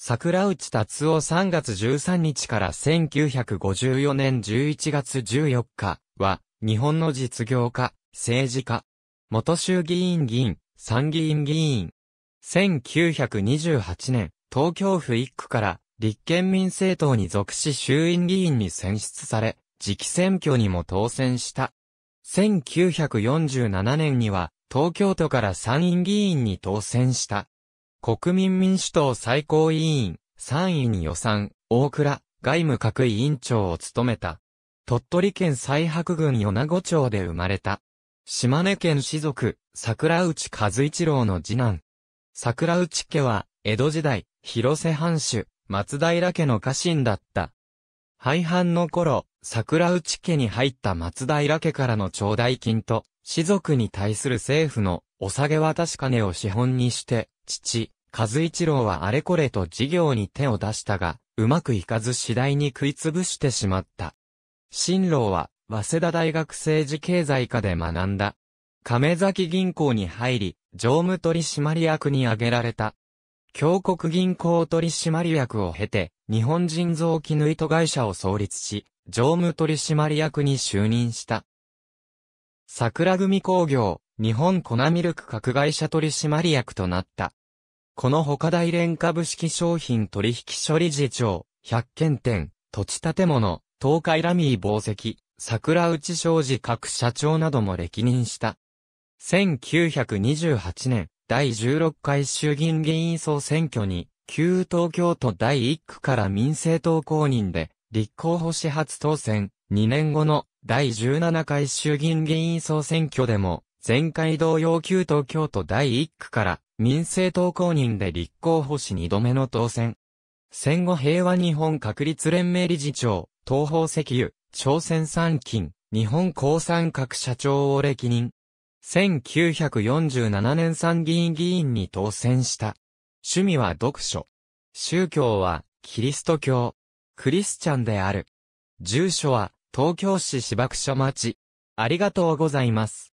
桜内達夫3月13日から1954年11月14日は、日本の実業家、政治家、元衆議院議員、参議院議員。1928年、東京府一区から立憲民政党に属し衆院議員に選出され、次期選挙にも当選した。1947年には、東京都から参院議員に当選した。国民民主党最高委員、位に予算、大倉、外務各委員長を務めた。鳥取県最白郡米子町で生まれた。島根県士族、桜内和一郎の次男。桜内家は、江戸時代、広瀬藩主、松平家の家臣だった。廃藩の頃、桜内家に入った松平家からの頂戴金と、士族に対する政府のお下げ渡し金を資本にして、父、和一郎はあれこれと事業に手を出したが、うまくいかず次第に食いつぶしてしまった。新郎は、早稲田大学政治経済科で学んだ。亀崎銀行に入り、常務取締役に挙げられた。強国銀行取締役を経て、日本人臓器縫いと会社を創立し、常務取締役に就任した。桜組工業、日本粉ミルク各会社取締役となった。この他大連株式商品取引処理事長、百軒店、土地建物、東海ラミー宝石、桜内商事各社長なども歴任した。1928年、第16回衆議院議員総選挙に、旧東京都第1区から民政党公認で、立候補始発当選、2年後の第17回衆議院議員総選挙でも、前回同様旧東京都第1区から民政党公認で立候補し2度目の当選。戦後平和日本確立連盟理事長、東方石油、朝鮮産金、日本鉱産各社長を歴任。1947年参議院議員に当選した。趣味は読書。宗教は、キリスト教。クリスチャンである。住所は、東京市芝草町。ありがとうございます。